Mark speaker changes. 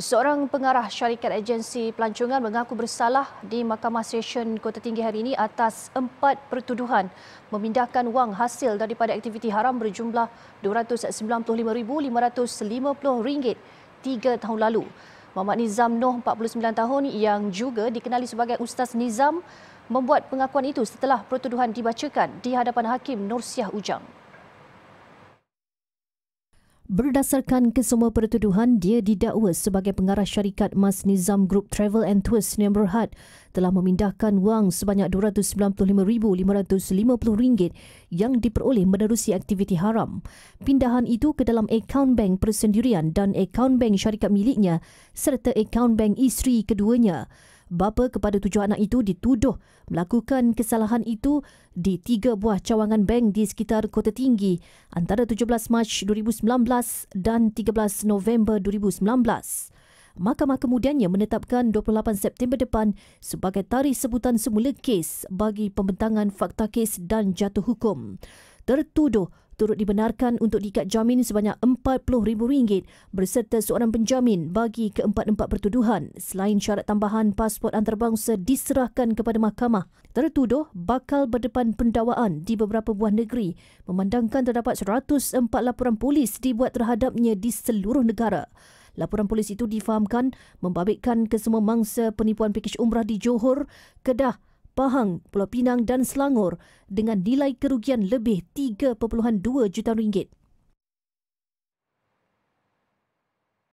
Speaker 1: Seorang pengarah syarikat agensi pelancongan mengaku bersalah di Mahkamah Stesen Kota Tinggi hari ini atas empat pertuduhan memindahkan wang hasil daripada aktiviti haram berjumlah RM295,550 tiga tahun lalu. Muhammad Nizam Noh, 49 tahun yang juga dikenali sebagai Ustaz Nizam membuat pengakuan itu setelah pertuduhan dibacakan di hadapan Hakim Nursiah Ujang. Berdasarkan kesemua pertuduhan, dia didakwa sebagai pengarah syarikat Mas Nizam Group Travel and Tours Sdn Berhad telah memindahkan wang sebanyak RM295,550 yang diperoleh menerusi aktiviti haram. Pindahan itu ke dalam akaun bank persendirian dan akaun bank syarikat miliknya serta akaun bank isteri keduanya bapa kepada tujuh anak itu dituduh melakukan kesalahan itu di tiga buah cawangan bank di sekitar Kota Tinggi antara 17 Mac 2019 dan 13 November 2019. Mahkamah kemudiannya menetapkan 28 September depan sebagai tarikh sebutan semula kes bagi pembentangan fakta kes dan jatuh hukum tertuduh turut dibenarkan untuk diikat jamin sebanyak RM40,000 berserta seorang penjamin bagi keempat-empat pertuduhan. Selain syarat tambahan pasport antarabangsa diserahkan kepada mahkamah, tertuduh bakal berdepan pendawaan di beberapa buah negeri memandangkan terdapat 104 laporan polis dibuat terhadapnya di seluruh negara. Laporan polis itu difahamkan membabitkan kesemua mangsa penipuan pakej umrah di Johor, Kedah, Pahang, Pulau Pinang dan Selangor dengan nilai kerugian lebih 3.2 juta ringgit.